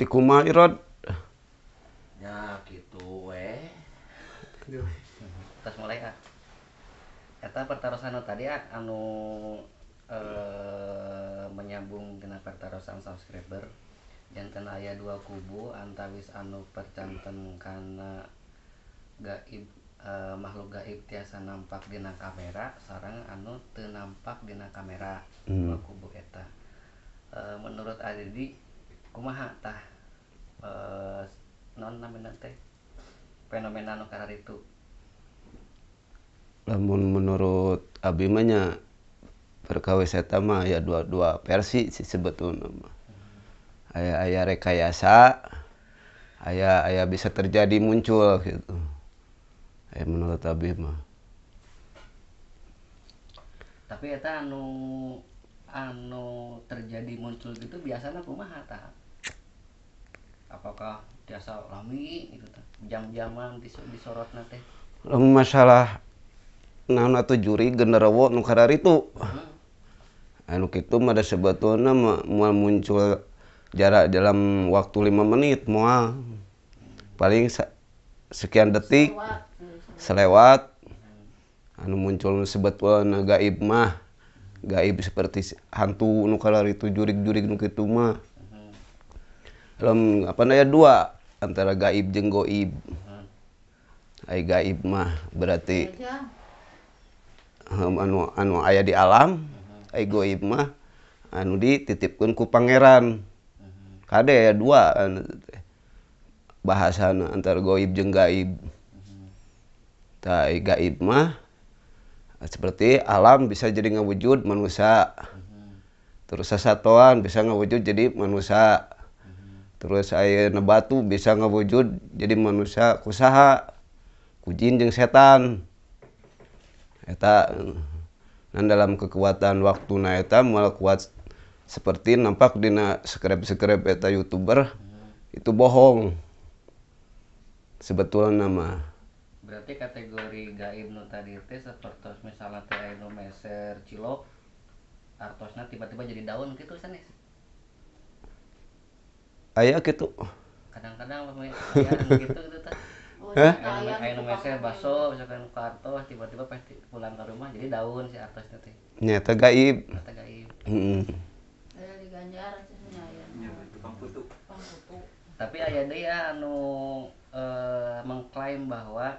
jadi kuma irod ya gitu eh terus mulai ah kata pertarusan tadi ah anu eh, menyambung dengan pertarusan subscriber jantan ayah dua kubu antawis anu percanten karena gaib eh, makhluk gaib tiasa nampak dina kamera sarang anu tenampak dina kamera hmm. dua kubu eta e, menurut Adi kumaha tah Eh, non namanya teh fenomena nu itu namun menurut abimanya perkawis eta mah ya dua-dua versi sih sebetulnya mah ayah hmm. ayah rekayasa ayah ayah bisa terjadi muncul gitu ayah eh, menurut abimah. tapi eta anu anu terjadi muncul gitu biasanya kumaha tak Apakah biasami jamjaman disorot masalah juri hmm. itu ada sebe muncul jarak dalam waktu 5 menit muaal paling sekian detik selewat an muncul sebatna gaib mah gaib seperti hantu nu kadarr itu juri-jurikma apa aya dua antara gaib jeng Gib hmm. gaimah berarti anu aya di alammahudi hmm. titipku Pangeran hmm. ya dua bahasa antara Ghaib gaib seperti alam bisa jadi ngewujud manusia terusatuan bisa ngewujud jadi manusia terus air nebatu bisa ngewujud jadi manusia kusaha kujin jeng setan eta dan dalam kekuatan waktu na eta malah kuat seperti nampak dina sekrep sekrep eta youtuber itu bohong sebetulnya nama berarti kategori gaib nu tadi seperti misalnya teh meser cilok artosnya tiba-tiba jadi daun gitu sanes ayah gitu kadang-kadang gitu gitu oh, tuh Hah? Ayo mese baso, misalkan ke Artos, tiba-tiba pasti pulang ke rumah jadi daun si Artos nyata gaib, nyata gaib. Heeh. Ada di Ganjar, iya, tukang putu. Tapi ayah dia anu eh, mengklaim bahwa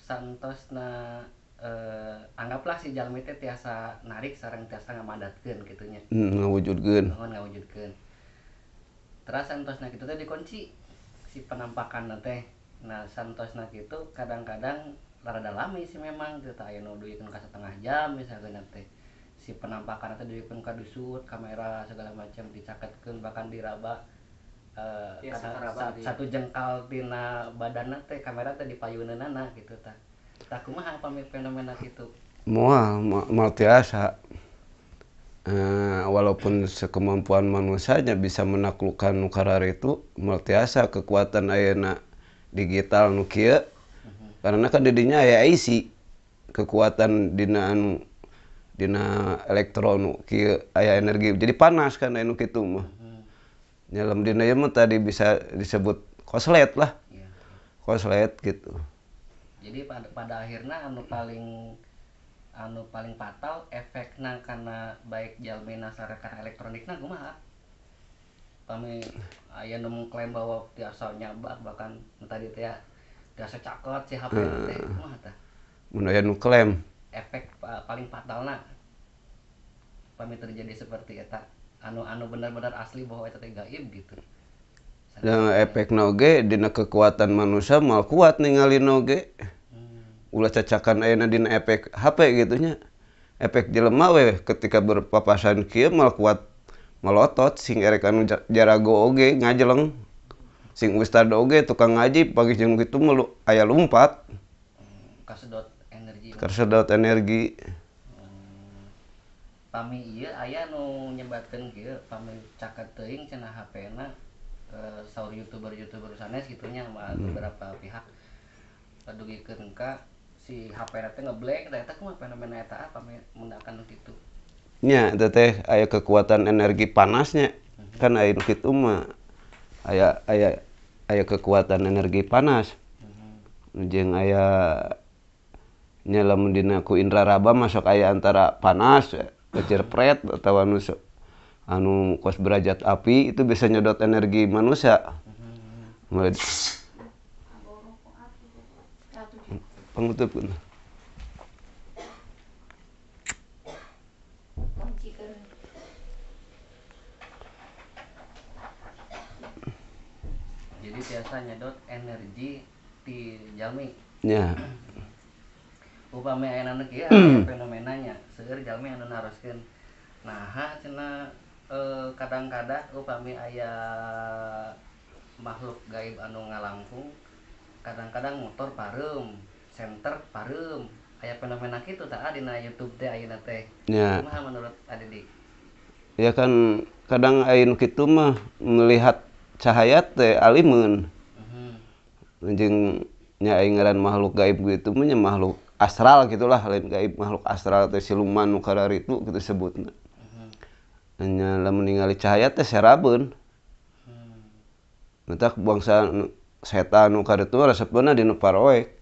santosna eh, anggaplah si jalmi teh tiasa narik sarang tiasa ngamadatkeun kitunya. Heeh, mm, ngawujudkeun. Ngawujudkeun terus santosna gitu teh dikunci si penampakan teh nah santosna gitu kadang-kadang rada lami sih memang kita gitu. ayo duitkan ke setengah jam misalnya teh si penampakan atau duitkan ke dusut kamera segala macam dicaketkan bahkan diraba Uh, ya, satu jengkal tina badan teh kamera teh dipayunan anak gitu tak tak kumaha pamit fenomena gitu mual mal tiasa Eh, walaupun sekemampuan manusianya bisa menaklukkan nukarar itu multiasa kekuatan ayana digital nukia karena kan didinya ya isi kekuatan dina anu dina elektron kieu aya energi jadi panas kan anu itu mah nyalam dina ieu tadi bisa disebut koslet lah iya. koslet gitu jadi pada, pada akhirnya anu paling anu paling fatal efek nang karena baik jalmi nasar karena elektronik nang kumaha kami ayah nemu klaim bahwa biasa nyabak bahkan tadi teh ya, biasa cakot si HP uh, eh. teh kumaha tah mun klaim efek uh, paling nah kami terjadi seperti eta anu anu benar-benar asli bahwa itu teh gaib gitu dan efek noge dina kekuatan manusia mal kuat ningali noge ulah cacakan ayana dina efek HP gitunya efek jelema weh ketika berpapasan kia mal kuat melotot sing erek anu jarago oge ngajeleng sing ustad oge tukang ngaji pagi jam gitu melu ayah lumpat hmm, kasedot energi kasedot energi hmm. pami iya ayah nu nyebatkan kia pami caket teing cina HP na e, saur youtuber youtuber sana segitunya sama hmm. beberapa pihak dugi ke si HP nanti ngeblank ternyata kuma fenomena eta apa mendakan itu nya teteh ayah kekuatan energi panasnya mm-hmm. kan ayah nukit uma ayah ayah kekuatan energi panas mm-hmm. jeng ayah nyala mendina ku indra raba masuk ayah antara panas kecerpret atau anu anu kos derajat api itu bisa nyedot energi manusia mhm. penutup jadi biasanya dot energi di jami. ya upami ayana ya fenomenanya seueur jami anu naroskeun nah cina e, kadang-kadang upami ayah makhluk gaib anu ngalangkung kadang-kadang motor parem center parum kayak fenomena itu tak ada di YouTube teh ayeuna teh ya. Nah, menurut adik ya kan kadang ayah kitu mah melihat cahaya teh alimun mhm. anjing huh nya aing makhluk gaib gitu mah makhluk astral gitulah lain gaib makhluk astral teh siluman nu itu gitu sebutna uh-huh. Mhm. hanya lamun ningali cahaya teh serabun hmm. buangsa huh bangsa setan nu karetu resepna dinu paroek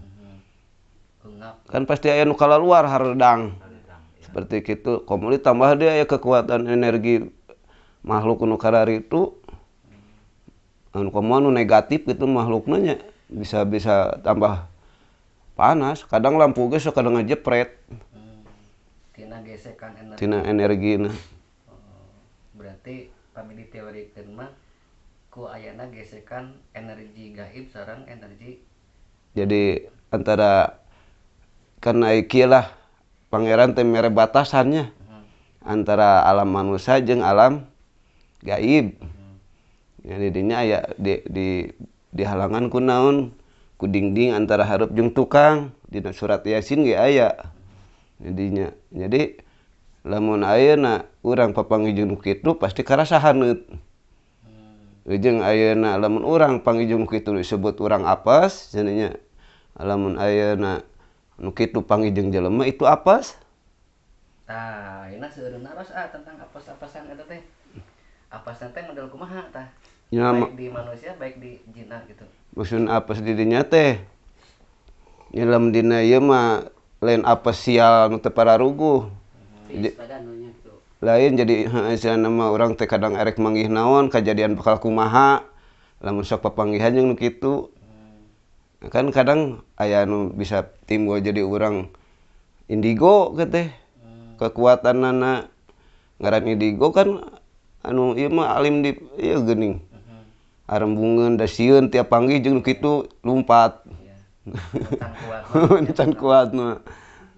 kan pasti ayah nukala luar hardang iya. seperti itu komuli tambah dia ya kekuatan energi makhluk nukara itu anu komo negatif itu makhluknya bisa bisa tambah panas kadang lampu ge sok kadang ngejepret hmm. tina gesekan energi tina energi nah oh, berarti pamili teori mah ku ayana gesekan energi gaib sarang energi jadi antara karena Iiailah Pangeran tem merah batasannya hmm. antara alam sajaajeng alam gaib hmm. jadinya aya di halanganku naun kudingding antara harupjung tukang di dalam surat Yasin aya jadinya jadi namunmunna orang pepanggijung pasti kerautyenamun hmm. orang pangijung Ki disebut orang apanya alammun Ayna yang nukitu pangijeng jelema itu apa? Nah ini seureun aros ah tentang apes-apesan eta teh apesan teh model kumaha tah ya, baik di manusia baik di jina gitu maksud apa dirinya teh nyelam dina ieu mah lain apa sial nu teu pararuguh iya, gitu. lain jadi sana nama orang teh kadang erek manggih naon kejadian bakal kumaha lamun sok papanggihan yang gitu kan kadang ayah nu bisa gue jadi orang indigo gitu hmm. kekuatan anak ngaran indigo kan anu iya mah alim di hmm. iya gini, arembungan da siun tiap panggil jenguk itu lompat ya. can kuat mah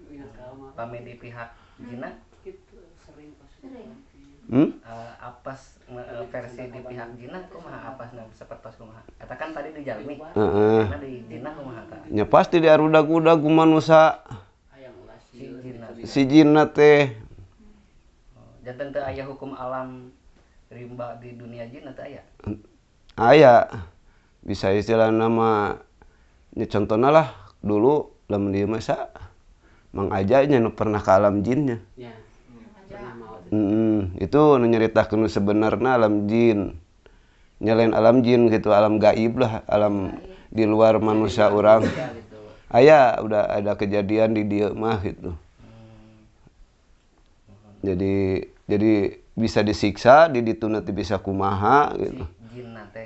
pamit di pihak jinak gitu sering hmm? uh, apas uh, versi di pihak Jina kumaha apas nah sepertos kumaha eta tadi dijalmi heeh uh -uh. di Jina kumaha kan ya pasti di arudag-udag manusia si Jina si Jina teh oh, jantan teh ayah hukum alam rimba di dunia Jina teh ayah bisa istilah nama ini ya contohna lah dulu lamun dieu masa mang aja nya pernah ke alam jinnya ya. Mm, itu nyeritakan sebenarnya alam jin nyalain alam jin gitu alam gaib lah alam di luar manusia orang ayah udah ada kejadian di dia mah gitu jadi jadi bisa disiksa di ditu nanti bisa kumaha gitu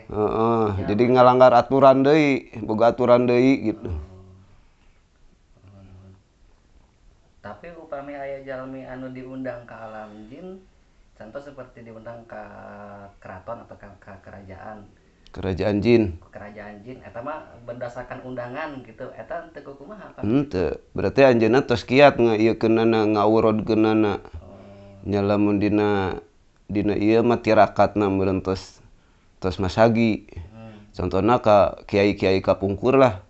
uh -uh. jadi ngalanggar aturan deh boga aturan deh gitu up aya Ja anu diundang ke alam Jin contoh seperti diundang ke keraton atau Kakak kerajaan kerajaan Jinandasakan undangan gitu an kia nganyalammun Di mati ra Masagi hmm. contoh Kiaikiai kapungkur lah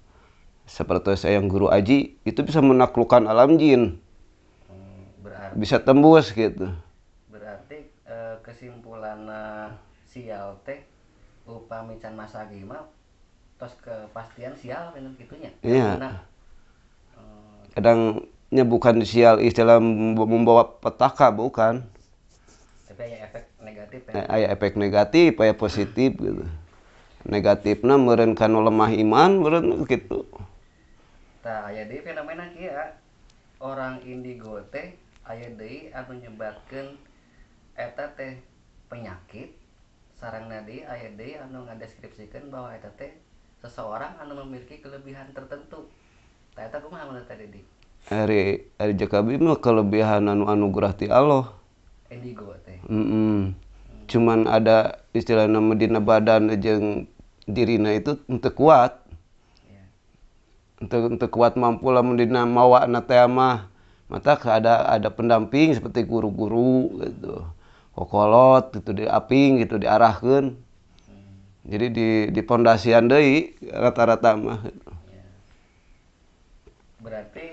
seperti sayang guru aji itu bisa menaklukkan alamjinin bisa tembus gitu berarti e, eh, kesimpulan sial teh upami can masa gima terus kepastian sial minum gitunya iya nah, e, eh, kadangnya bukan sial istilah membawa petaka bukan tapi ada efek negatif ya? ada nah, efek negatif ada positif gitu negatifnya merenkan lemah iman meren gitu Tak jadi fenomena kia ya. orang indigo teh ayah Dei anu nyebarkan eta teh penyakit sarang nadi ayah Dei anu ngadeskripsikan bahwa eta teh seseorang anu memiliki kelebihan tertentu eta kumaha menurut tadi di Ari Ari Jakabi mah kelebihan anu anugerah ti Allah Indigo teh mm -mm. cuman ada istilah nama dina badan yang dirina itu untuk kuat untuk iya. untuk kuat mampu lah mendina mawa anak teh mah maka ada ada pendamping seperti guru-guru gitu kokolot gitu di aping gitu diarahkan jadi di di pondasian deui rata-rata mah gitu. Ya. berarti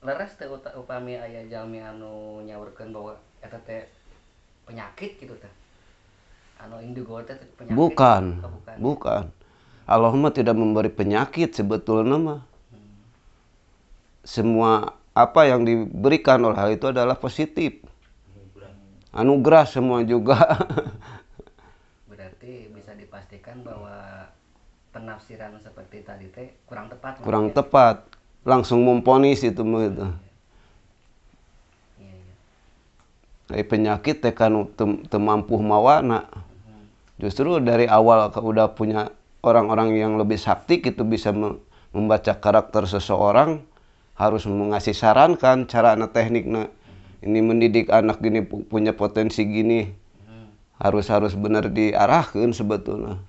leres teh upami ayah jalmi anu nyawarkan bahwa eta teh penyakit gitu teh anu indigo teh penyakit bukan oh, bukan, bukan. Allah mah tidak memberi penyakit sebetulnya mah hmm. semua apa yang diberikan oleh hal itu adalah positif. Anugerah semua juga. Berarti bisa dipastikan bahwa penafsiran seperti tadi teh kurang tepat. Kurang mungkin. Ya? tepat. Langsung memponis itu itu. Iya, iya. Iya, dari penyakit tekan kan temampu mawana. Justru dari awal udah punya orang-orang yang lebih sakti itu bisa membaca karakter seseorang harus mengasih sarankan cara anak teknik nah, ini mendidik anak gini punya potensi gini hmm. harus harus benar diarahkan sebetulnya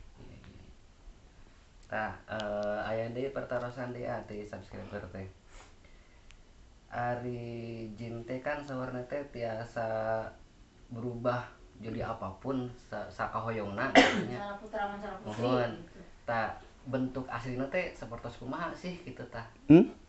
nah uh, ayah di pertarusan di ati subscriber teh Ari jinte kan sawarna teh tiasa berubah jadi apapun sakahoyongna artinya mohon gitu. tak bentuk aslinya teh seperti kumaha sih gitu tah hmm?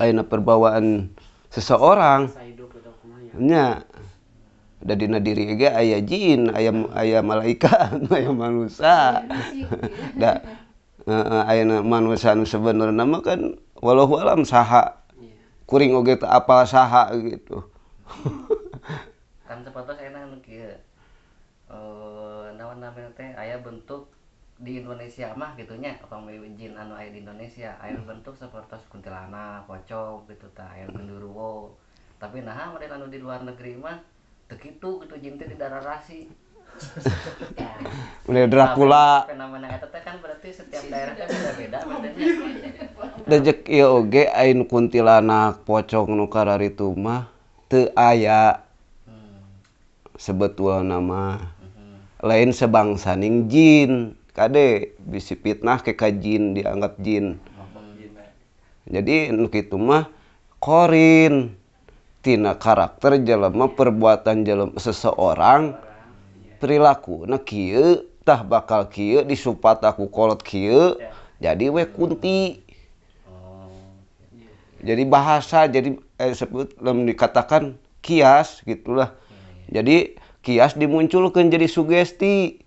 aina perbawaan seseorang ya? nya da dina diri ge aya jin aya aya malaikat aya manusia iya, da uh, aya manusia nu sebenarnya mah kan walau alam saha iya. kuring oge teu apal saha gitu kan sepatutnya enak nu kieu eh naon namanya teh aya bentuk di Indonesia mah gitunya orang jin anu air di Indonesia air hmm. bentuk seperti kuntilana pocong gitu ta air genderuwo tapi nah mereka anu di luar negeri mah begitu gitu jin teh di darah rasi ya. udah Dracula fenomena eta teh kan berarti setiap daerah kan beda-beda dejek ieu oge ain kuntilanak pocong nu kararitu mah teu aya hmm. sebetulna mah hmm. lain sebangsaning jin Kade bisi fitnah ke kajin dianggap jin. Jadi itu mah korin tina karakter jelema perbuatan jelema seseorang perilaku nah kieu tah bakal kieu disupat aku kolot kieu jadi we kunti jadi bahasa jadi eh, sebut dikatakan kias gitulah jadi kias dimunculkan jadi sugesti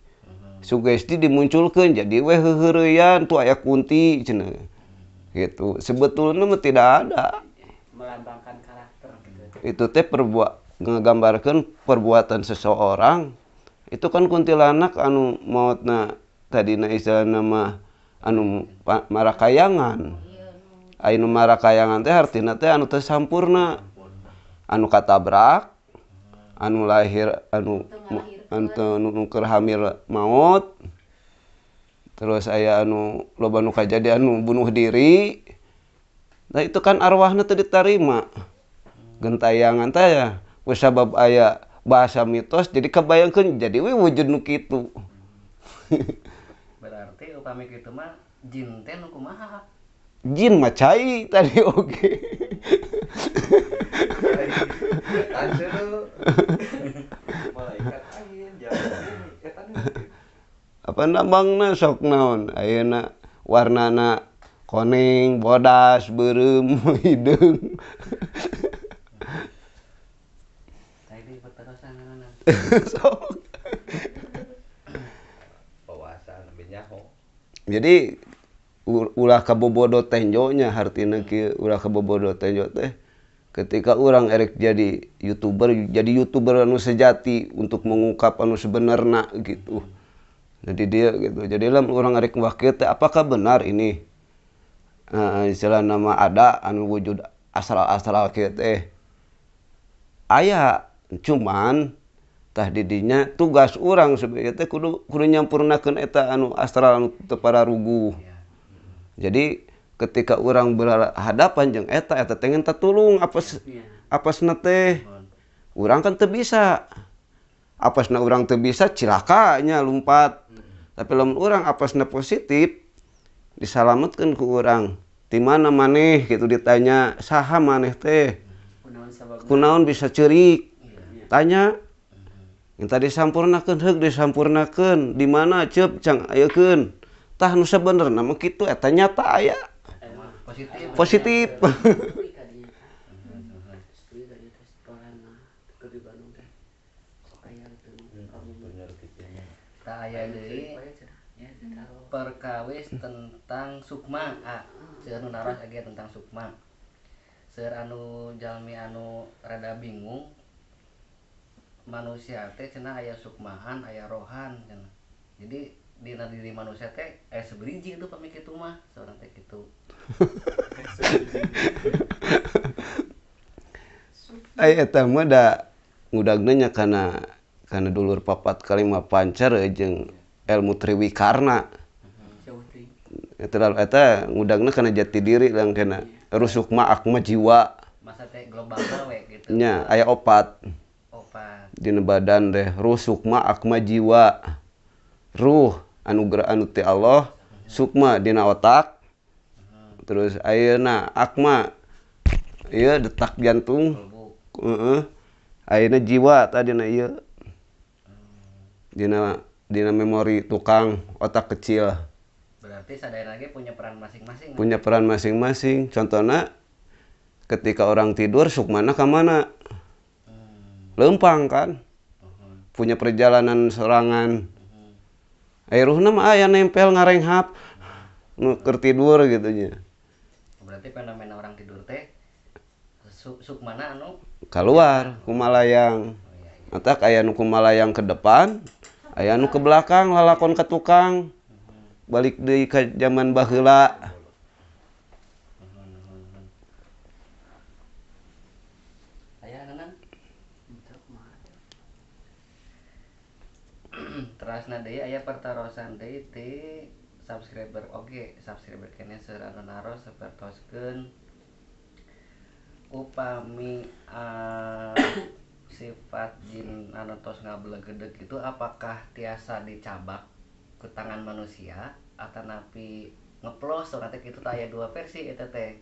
guys dimunculkan jadi we tuh aya kunti itu sebetul tidak ada itu teh perbuat mengegambarkan perbuatan seseorang itu kan kuntila anak anu mautna tadi nasa nama anumaraakayangan Aumaraakaangan teh samurna anu katabrak anu lahir anu mau kerhamira maut Hai terus aya anu lobaukajadianu bunuh diri Nah itu kan arwahna tuh diterima gentayangan saya ya usahabab ayaah bahasa mitos jadi kebayangkan jadi we wujud gitu berartijin macaai tadi oke ha apanda bangna sok naon aak warnana koning bodas burrum hidung Haiwa lebih kok jadi ulah kabubodo tenjoknya hartinki kabubodo tenjo tehh ketika orang erek jadi youtuber jadi youtuber anu sejati untuk mengungkap anu sebenarnya gitu jadi dia gitu jadi dalam orang erek wakil apakah benar ini uh, istilah nama ada anu wujud asal-asal kita, ayah cuman tah didinya tugas orang sebagai kudu kudu nyampurnakan eta anu astral anu tepara rugu iya. jadi étant ketika orang bela hadapan jeng etaeta pengen tertulung apa apa se teh kurang kan bisa apa se orang tuh bisa ciakanya lumpat hmm. tapi belum orang apana positif disalametatkan ke orang di mana maneh itu ditanya saha maneh teh hmm. ku naon bisa cerik tanya min hmm. tadi disampmpurnaken disampurnakan di mana ce ayoken tak seben nama itueta nyata aya Positif. Positif. perkawis tentang sukma a ah, seueur nu tentang sukma seueur anu jalmi anu rada bingung manusia teh cenah aya ayah rohan jadi di diri manusia teh eh seberiji itu pemikir itu mah seorang teh gitu ay eta mah da ngudagna karena karena dulur papat kalima pancar eh, jeung ilmu triwikarna mhm. eta eta ngudagna karena jati diri lang kena iya. rusuk mah akma jiwa masa teh global we gitu nya aya opat opat dina badan deh rusuk mah akma jiwa ruh anugerah anuti Allah Sukma dina otak terus ayeuna akma iya detak jantung heeh ayeuna jiwa tadi na iya dina dina memori tukang otak kecil berarti sadaya lagi punya peran masing-masing nah. punya peran masing-masing contohnya ketika orang tidur sukmana ke mana hmm. lempang kan punya perjalanan serangan Airuhna mah aya ah, nempel ngareng hap keur tidur gitu nya. Berarti fenomena orang tidur teh suk, suk mana anu keluar kumalayang. Eta oh, iya, iya. ayah nu kumalayang ke depan, ayah nu ke belakang lalakon ke tukang. Mhm. Balik di jaman zaman terasna deui aya pertarosan deui ti subscriber oke okay, subscriber kene serangan naros sepertoskeun upami uh, sifat jin anu tos gedek itu apakah tiasa dicabak ke tangan manusia atau napi ngeplos so nanti itu taya dua versi itu teh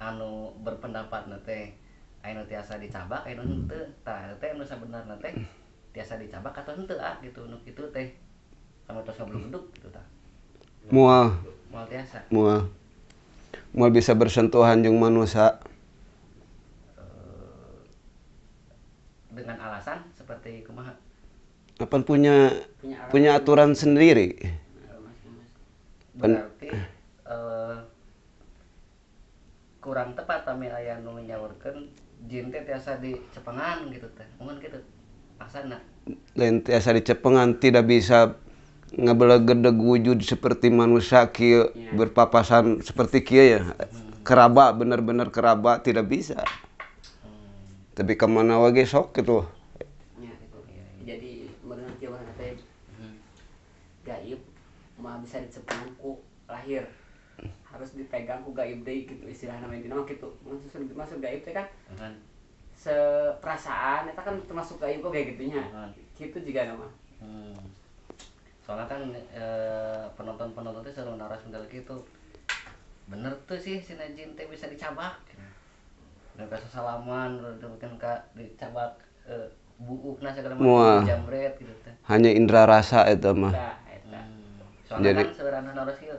anu berpendapat nanti ayo tiasa dicabak ayo nanti teh anu benar nanti tiasa dicabak atau ente ah gitu nuk itu teh kamu terus belum genduk gitu tak mual mual tiasa mual mual bisa bersentuhan jeng manusia eh, dengan alasan seperti kumaha apa punya punya, punya aturan sendiri berarti uh, kurang tepat kami ayah nu jin teh tiasa di cepengan gitu teh mungkin gitu Asana. Lentiasa dicepengan tidak bisa ngebelegedeg wujud seperti manusia kia iya. yeah. berpapasan seperti kia ya hmm. keraba benar-benar keraba tidak bisa hmm. tapi kemana wage sok gitu iya, itu, ya. Iya. jadi benar kia mana teh hmm. gaib mah bisa dicepengan ku lahir harus dipegangku gaib deh gitu istilah namanya gitu maksud maksud gaib teh kan hmm seperasaan itu kan termasuk kayak kok kayak gitunya nah. gitu juga nama hmm. soalnya kan e, eh, penonton penonton itu selalu naras model gitu bener tuh sih si Najin teh bisa dicabak dan kasih salaman mungkin kak dicabak e, eh, buuk nah segala macam jamret gitu hanya indra rasa itu mah nah, hmm. soalnya Jadi... kan seorang naras gitu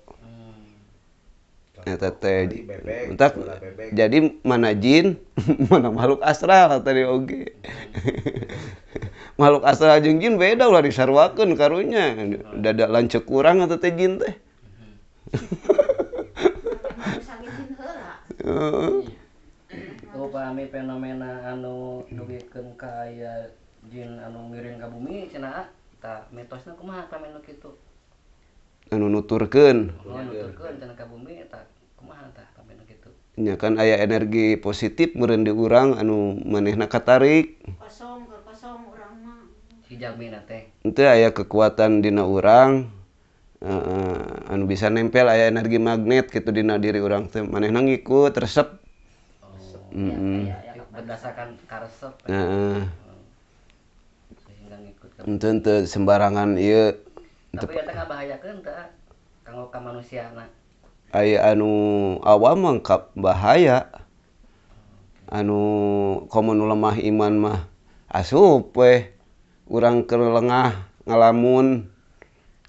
Eh, teteh, di entak jadi mana jin mana makhluk astral tadi oge makhluk astral jeung jin beda ulah disarwakeun karunya dada lanceuk kurang atau teh jin teh Oh, pahami fenomena anu dugikeun ka aya jin anu miring ka bumi cenah tah mitosna kumaha pamenu kitu menuturken ya kan ayaah energi positif mur diurang anu menehna katarik untuk aya kekuatan Dina orang eh, anu bisa nempel ayaah energi magnet gitu Di diri orangrang menehangiku tersep sembarangan yuk A anu awangkap bahaya anu komun lemah Iman mah asupe kurang ke lengah ngalamun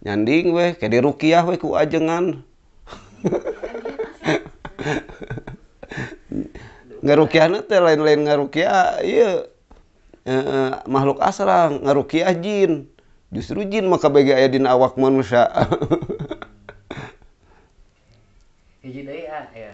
nyanding weh jadi ruyahiku ajengan lain-lainy makhluk asrang ngaruky ajin justru jin maka bagi ayah dina awak manusia hiji deui ah, ya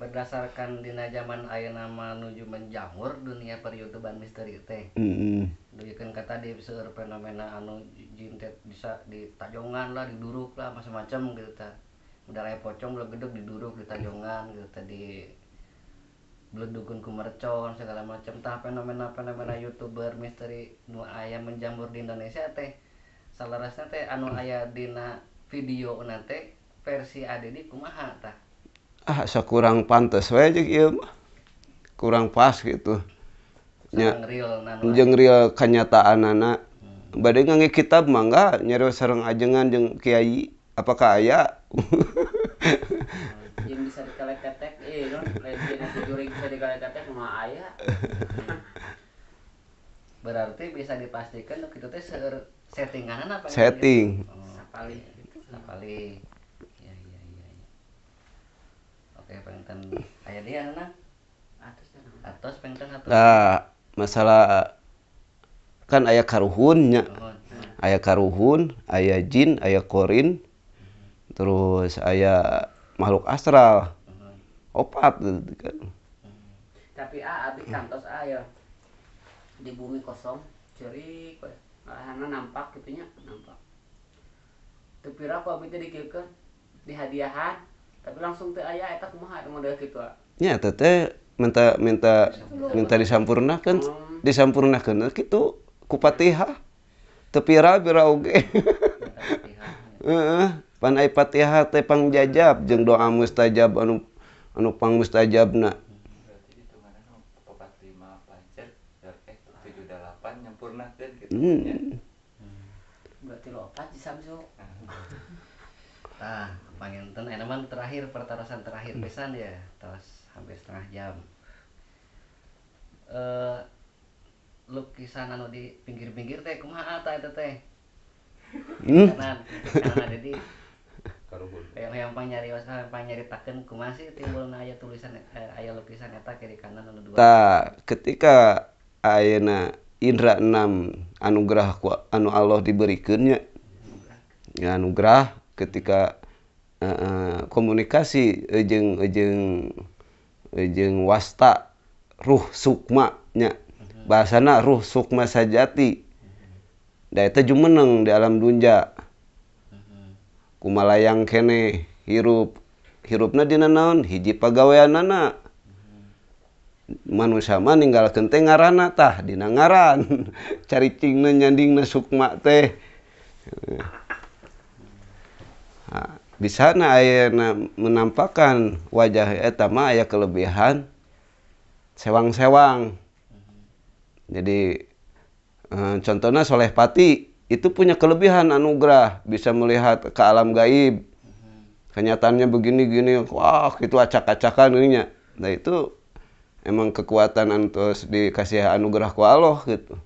berdasarkan dina zaman nama menuju menjamur dunia peryutuban misteri teh. Heeh. Mm kata di seueur fenomena anu jin teh bisa ditajongan lah, diduruk lah macam-macam gitu ta. Udah aya pocong udah gedeg diduruk ditajongan gitu tadi dukunku mercon segala macam tapi apa namanya youtuber misteri nu ayam menjamur di Indonesia tehsaudaranya teh anu aya dina video nanti versi Admah ah, kurang pantes wa kurang pas gitunyajeng real kenyataan anak hmm. bad nga kitab mangga nyeruh serre ajenganjeng Kyai Apakah ayahe Iya, berarti bisa dipastikan itu teh settingan apa setting oh, sekali iya, gitu. sekali ya ya ya iya. oke pengen ayah dia mana? atas pengen atas nah, masalah kan ayah karuhunnya ayah karuhun ayah jin ayah korin hmm. terus ayah makhluk astral opat gitu kan tapi a ah, abi kantos a ah, ya di bumi kosong ceri karena nampak gitunya nampak Tapi aku abi tadi kan di tapi langsung teh ayah etak eta kumaha model gitu ah ya teteh minta minta minta disampurnakan hmm. disampurnakan gitu kupatiha tapi bira oge Heeh, pan ai Fatihah teh jajab, jeng doa mustajab anu anu pang mustajabna gitu, kan? anu, eh, nyempurna kan gitu, hmm. Ya? Hmm. berarti hmm. ah, eh, terakhir pertarasan terakhir pesan ya terus hampir setengah jam eh lukisan anu di pinggir-pinggir teh kumaha eta teh kanan kanan jadi timbulan eh, ketika Ayeak Indra 6 anugerah anu Allah di berikutnya anugerah ketika eh, eh, komunikasijengjeng wasta ruh Sukmaknya mhm. bahasanaruh Sukma sajati mhm. day jumeneng di dunja anak Umlayang kene hirup hirup Nadinaon hiji pegawa na manama meninggal kengararantah dinngran caricing nyading Sukmak teh di sana aya menampakan wajah etama aya kelebihan sewang-sewang jadi eh, contohnya Shaleh Pat itu punya kelebihan anugerah bisa melihat ke alam gaib kenyataannya begini gini wah itu acak-acakan ini ya nah itu emang kekuatan antus dikasih anugerah ku Allah gitu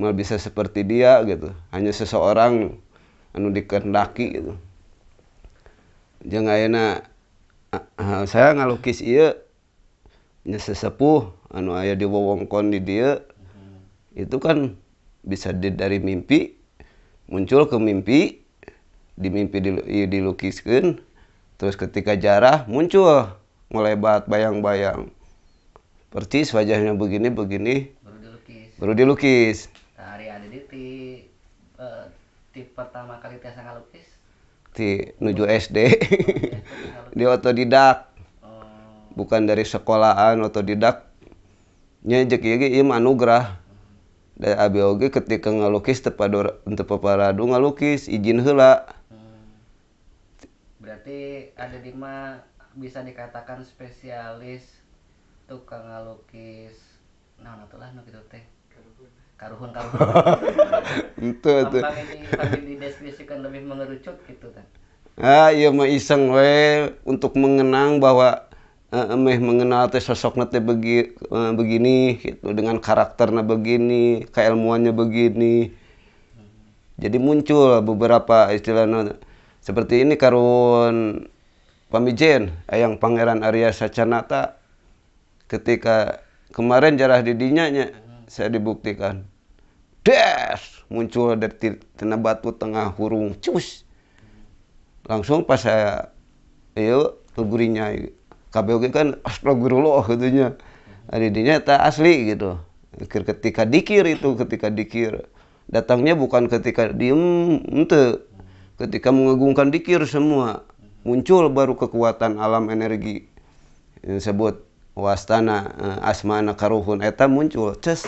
mal bisa seperti dia gitu hanya seseorang anu dikendaki gitu jangan ayeuna ah, ah, saya ngalukis iya nya sesepuh anu ayah di wewengkon di dia itu kan bisa dari mimpi muncul ke mimpi di mimpi dilukiskan terus ketika jarah muncul mulai melebat bayang-bayang persis wajahnya begini begini baru dilukis baru dilukis hari ada di ti, e, ti pertama kali tiasa ngalukis ti nuju SD oh, di otodidak oh. bukan dari sekolahan otodidak nya ini ieu dari ABOG ketika ngalukis tepat untuk paparadu ngalukis izin hela hmm. berarti ada di mah bisa dikatakan spesialis tukang ngalukis nah no, nah, lah no, gitu teh karuhun karuhun itu tuh dideskripsikan lebih mengerucut gitu kan ah iya mah iseng we untuk mengenang bahwa uh, mengenal teh sosoknya nate begi, eh, begini gitu dengan karakternya begini keilmuannya begini jadi muncul beberapa istilahnya seperti ini karun pamijen ayang pangeran Arya Sacanata ketika kemarin jarah didinya saya dibuktikan des muncul dari tanah batu tengah hurung cus langsung pas saya yuk tegurinya yuk Kpu kan astagfirullah katanya adidinya tak asli gitu ketika dikir itu ketika dikir datangnya bukan ketika diem ente ketika mengagungkan dikir semua muncul baru kekuatan alam energi yang disebut wastana eh, asmana karuhun eta muncul ces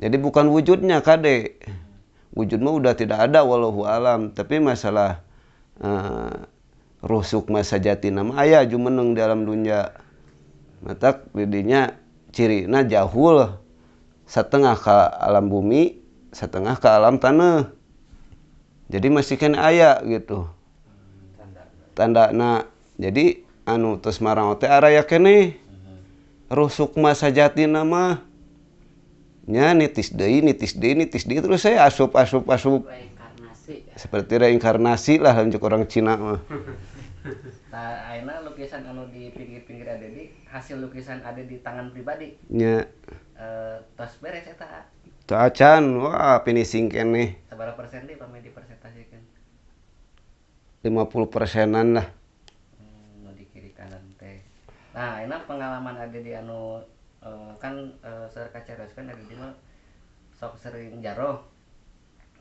jadi bukan wujudnya kade wujudnya udah tidak ada walau alam tapi masalah eh, rusuk masa jati nama ayah jumeneng dalam dunia matak didinya ciri nah jahul setengah ke alam bumi setengah ke alam tanah jadi masih kena ayah gitu tanda nah jadi anu terus marang teh araya kene rusuk masa jati nama nya nitis deui nitis deui nitis deui terus saya asup asup asup Baik seperti reinkarnasi lah untuk orang Cina mah Nah, Aina lukisan anu di pinggir-pinggir ada di hasil lukisan ada di tangan pribadi. Ya. E, tos beres eta. Ya, Tuh acan, wah finishing kene. Seberapa persen deh pamit Lima puluh persenan lah. Hmm, di kiri kanan teh. Nah, Aina pengalaman ada di anu e, kan e, eh, serka ceros kan ada di mah sok sering jaroh.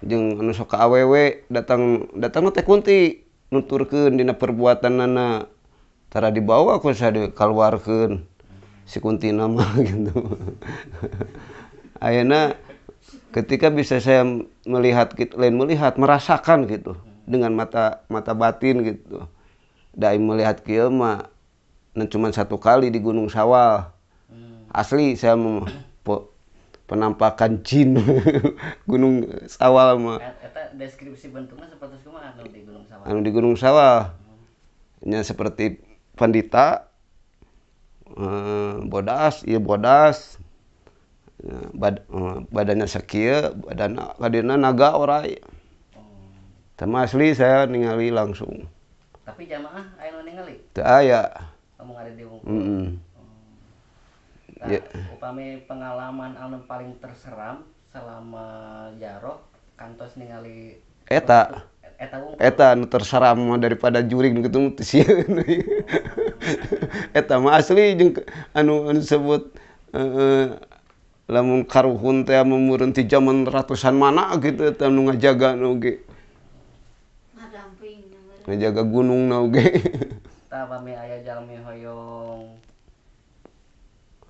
jeng anu soka aww datang datang teh kunti nuturkan dina perbuatan nana tara dibawa aku saya dikeluarkan si kunti nama gitu ayana ketika bisa saya melihat lain melihat merasakan gitu dengan mata mata batin gitu dari melihat kia mah cuma satu kali di Gunung Sawal hmm. asli saya penampakan jin gunung sawal mah eh, deskripsi bentuknya seperti kumah anu di gunung sawal anu di gunung sawal nya seperti pendita eh, bodas iya bodas ya, Bad, eh, badannya sekir badan kadina naga orai sama oh. asli saya ningali langsung tapi jamaah ayo ningali teu aya kamu oh, ada di mm -mm kita yeah. upami pengalaman anu paling terseram selama jarok kantos ningali eta eta unggul. eta nu terseram daripada juring gitu sieun eta mah asli jeung anu anu sebut uh, lamun karuhun teh anu memurun ti zaman ratusan mana gitu eta nu ngajaga nu ge ngajaga gunung na oge tah pami aya jalmi hoyong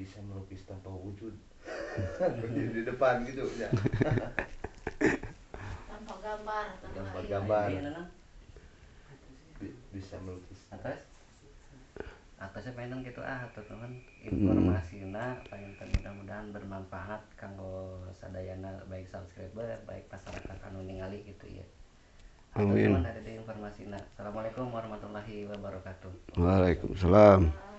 bisa melukis tanpa wujud di depan gitu ya tanpa gambar tanpa, tanpa gambar iya, bisa melukis atas atasnya pengen gitu ah atau teman hmm. informasi hmm. pengen mudah-mudahan bermanfaat kanggo sadayana baik subscriber baik masyarakat anu ningali gitu ya Amin. ada informasi nah. Assalamualaikum warahmatullahi wabarakatuh. Waalaikumsalam.